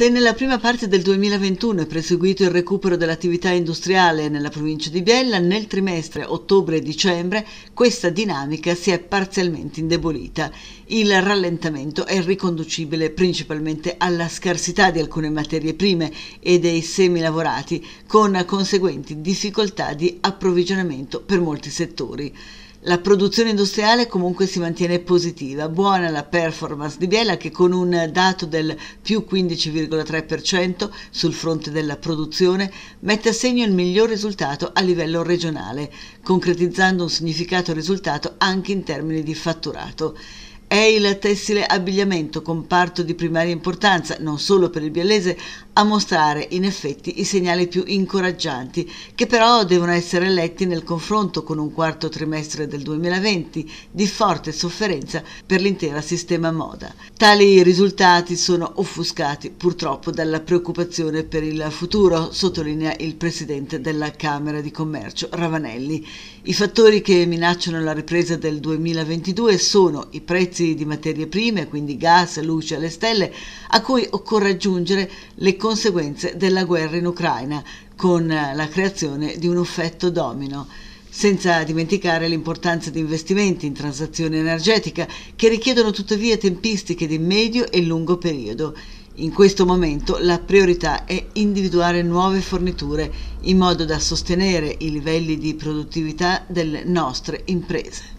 Se nella prima parte del 2021 è proseguito il recupero dell'attività industriale nella provincia di Biella, nel trimestre ottobre-dicembre questa dinamica si è parzialmente indebolita. Il rallentamento è riconducibile principalmente alla scarsità di alcune materie prime e dei semi lavorati, con conseguenti difficoltà di approvvigionamento per molti settori. La produzione industriale comunque si mantiene positiva, buona la performance di Biela che con un dato del più 15,3% sul fronte della produzione mette a segno il miglior risultato a livello regionale, concretizzando un significato risultato anche in termini di fatturato. È il tessile abbigliamento, comparto di primaria importanza non solo per il biellese, a mostrare in effetti i segnali più incoraggianti, che però devono essere letti nel confronto con un quarto trimestre del 2020 di forte sofferenza per l'intera sistema moda. Tali risultati sono offuscati purtroppo dalla preoccupazione per il futuro, sottolinea il presidente della Camera di Commercio Ravanelli. I fattori che minacciano la ripresa del 2022 sono i prezzi pezzi di materie prime, quindi gas, luce alle stelle, a cui occorre aggiungere le conseguenze della guerra in Ucraina, con la creazione di un effetto domino senza dimenticare l'importanza di investimenti in transazione energetica che richiedono tuttavia tempistiche di medio e lungo periodo. In questo momento la priorità è individuare nuove forniture in modo da sostenere i livelli di produttività delle nostre imprese.